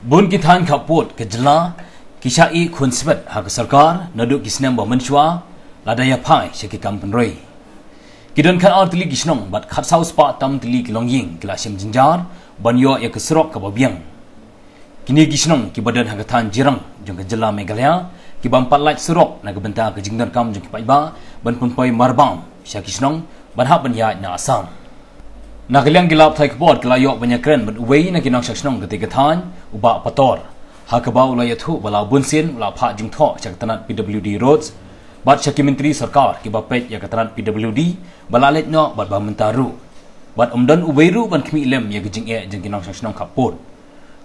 Bun kitan kaput kejela kisai kun sebet hak sarkar naduk kisnem ba mensua ladaya pai seki kampen roi. Kidon kan al tili kisnong bat khat sau spa tam tili kilongying kelasim jinjar ban yo ya kesrok ka babiang. Kini kisnong ki badan hak tan jirang jong kejela megalia ki bam palat serok na kebenta ke jingdan kam jong ki paiba ban pun poi marbam sya kisnong ban hak ban ya na asam na gliang gilap thai kbot gla yo banya kren but wei na kinok chak snong gati gathan u ba pator ha ka ba ulai thu bala bun sin la pha jing tho chak tanat pwd roads bat chaki mentri sarkar ki ba pet ya katran pwd bala let no bat ba mentaru bat umdan u beiru ban khmi lem ya gjing e jing kinok chak snong kapot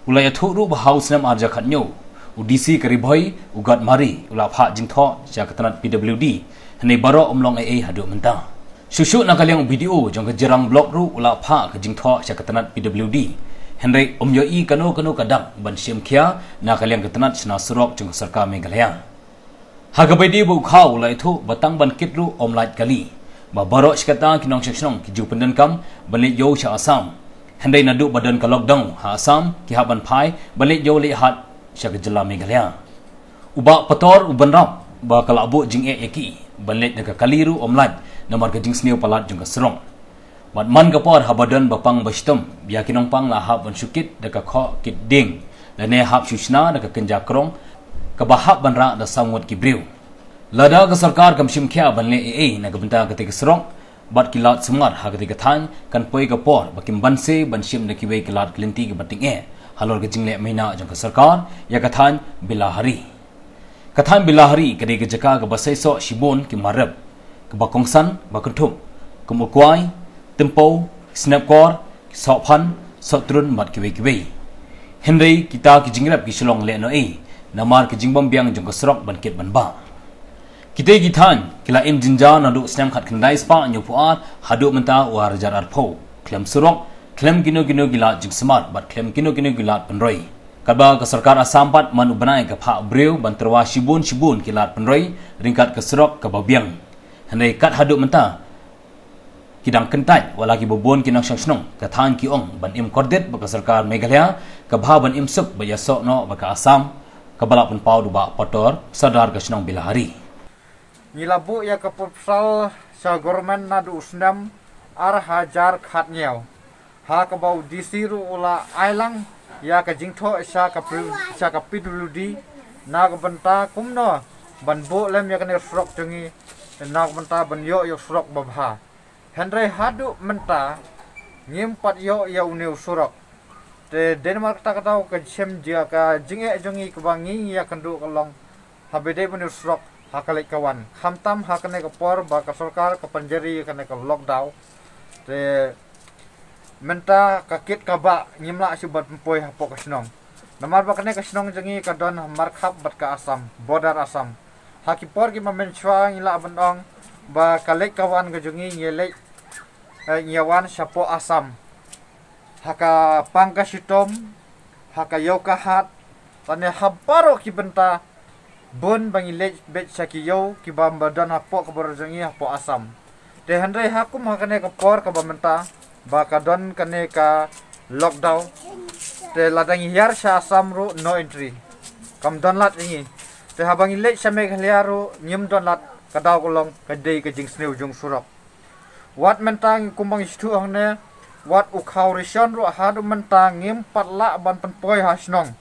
ulai thu ru ba house nam arja khanyo u dc kari bhai u gat mari ula pha jing tho chak tanat pwd ne baro umlong ai hadu mentar Shushu nak kalian video jangka jerang blog ru ula pa ke jingtua syak ketenat PWD. Henry om Yoi i kanu kanu kadak ban siem kia nak kalian ketenat sena serok jangka serka megalaya. Haga bedi bu kha ula itu batang ban kit ru om lait kali. Ba baro syak ta kinong syak syong ki pendan kam ban lit yo syak Henry nado badan ka lockdown ha asam ki ban pai ban lit yo lit hat syak jela megalaya. Uba petor uban ba kalabu jing e eki ban lit jangka kaliru om na marketing sneu palat jung ka srong mat man ga por habadan bapang bashtam ya kinong pang la hab ban sukit da ka kho kit ding la ne hab chuchna da ka kenja krong ka bahab ban ra da sangot ki briu lada ga sarkar kam shim kya ban le ei e, na ga banta ga te ka srong bat ki lat smar ha ga te ka than kan poi ga por ba kim ban se ban shim na ki ve ki lat klinti ga bating e halor ga jingle maina jang ka sarkar ya ka than bilahari ka than bilahari ka de ga jaka ga basai so shibon ki marab kebak kongsan, kebak kentum, kemuk kuai, tempo, snap kor, sopan, sotrun, mat kewe kewe. Hendai kita kijingrap kishlong le no e, namar kijingbam biang jongka serok bangkit banba. Kita gitan, kila im jinja nadu snap kat kendai spa nyopuat, haduk mentah war jarar po, klem serok, klem gino gino gila jing semar, bat klem gino gino gila penroi. Kerba kesorkar asampat manubanai ke pak breu bantarwa shibun shibun kilat penroi ringkat keserok ke babiang hanai kat haduk menta kidang kentai walaki bubun kinang syaksnong kathan ki ong ban im kordet baka serkar Meghalaya kabha ban im suk baya sokno baka asam kabala pun pau duba potor sadar kashnong bilahari Nilabu ya kapupsal sa gormen nadu usnam ar hajar khat nyaw ha kabau disiru ula ailang ya ka jingtho sa kapri sa kapidu ludi na kumno ban bo lem ya kanir frok jengi nak menta ben yo yo surok babha hendre hadu menta ngimpat yo yo ne surok te denmark ta kata ka chem jia ka jinge jungi ka bangi ya kandu kalong habe de ben surok hakale kawan khamtam hakne ka por ba ka sarkar ka panjeri ka ya ne ka lockdown te menta ka kit ka ba ngimla si bat poi hapok ka snong namar ba ka ne ka snong jungi ka don markhap bat ka asam bodar asam hakipor gi mamen chwang la banong ba kalek kawan ga jungi ngelek eh, nyawan sapo asam haka pangka sitom haka yoka hat tane habaro ki benta bon bangi lech bet sakiyo ki bamba dan hapo ka borjangi hapo asam te hendre hakum hakane ka por ka bamenta ba ka don kane ka lockdown te ladang hiar sha asam ro no entry kam don lat ingi te habang ile chame khliaru nyum don lat kadaw kolong kadai ke jing snew jung surok wat mentang kumbang istu ang ne wat ukhaw rishon ro hadu mentang ngim patla ban pen poy hasnong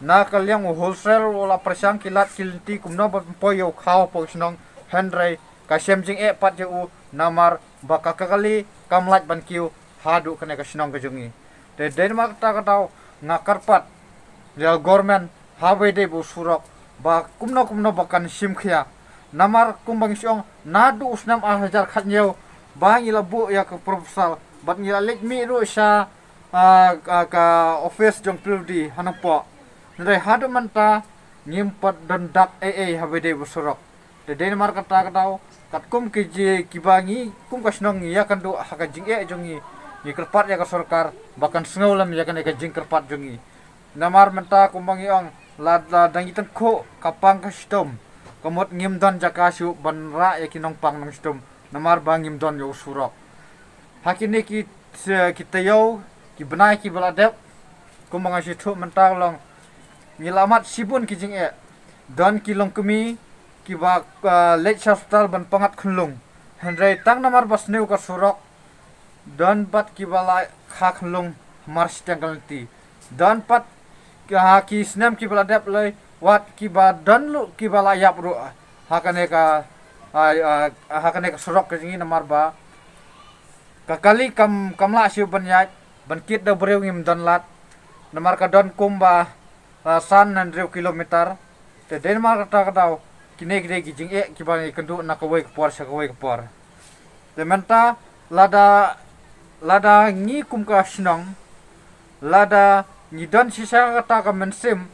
na kalyang wholesale ola persang kilat kilti kumno ban poy ukhaw poksnong hendrei kasem jing e pat u namar baka kakali kamlat ban kiu hadu kene ka snong ke jungi te denmark ta kadaw ngakarpat ya gormen habai de bu surok ba kumno kumno bakan sim khia namar kumbang siong nadu usnam a hajar khat nyau bang ila bu ya ke proposal bat ngila lek mi ru sha a ka office jong pludi hanapo ndai hadu manta nyimpat dendak ee ee habe de busorok de denmark kata kata kat kum ke je kibangi kum kasnong ya kan do haka jing ee jongi ni kerpat ya ka sorkar bakan sengau lam ya kan ya ka jing kerpat jongi namar manta kumbang iong la la dang itan ko kapang ka shtom kamot ngim don jaka shu banra yakinong e pang nang shtom namar bang ngim don yo surok hakine ki eh, kita yo ki bna ki baladep ko manga shu mentang long ngilamat sibun ki jing e don ki long kumi ki ba eh, let shastal ban pangat khulung hendrai tang namar basne ka surok don pat ki bala khak lung marsh tangalti don pat กฮักีสเนมกีบลาเดบเลยวัดกีบาดันลุกีบาลายับรูฮักันเอกาไอฮักันเอกสรกจริงนมารบากะกะลีคัมคัมลาชิบันยัดบันคิดดับเรียวงิมดันลัดนมารกะดันคุมบาซันนันเรียวกิโลเมตรเตเดนมาร์กตากดาวกินเอกเดกิจิงเอกกีบาลีคันดูนักเวกปอร์ชักเวกปอร์เตเมนตาลาดาลาดางี้คุมกับชนงลาดา你等起先个打个门神，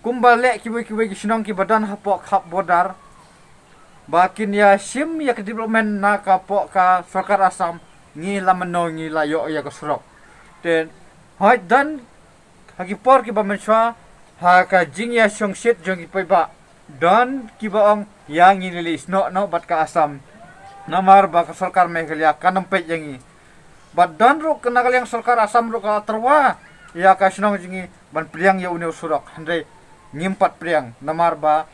公巴叻起为起为起是弄起不断哈破卡波达，把今呀神呀个 development 那个破卡苏卡拉桑，你拉么弄你拉药呀个苏罗，对，还等，哈起破起把门说，哈个今呀上些将起被把，等起把昂样你哩是弄弄把卡阿桑，那么把个苏卡拉梅个呀，可能被将你，把等如果那个样苏卡拉桑如果阿特瓦。ia kasihan jingi ban priang ya unyu surak hendai nyimpat priang namar ba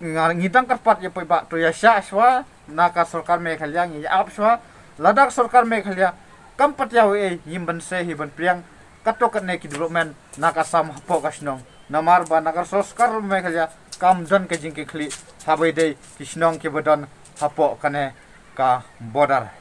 ngidang kerpat ya pui ba tu ya sya swa naka sorkar mekhalia ngi ap swa ladak sorkar mekhalia kampat ya wei nyimban se hi ban priang katok ne ki development naka sam hpo kasihan namar ba nakar sorkar mekhalia kam don ke jingki khli habai dei kisnong ke bodon hapo kane ka border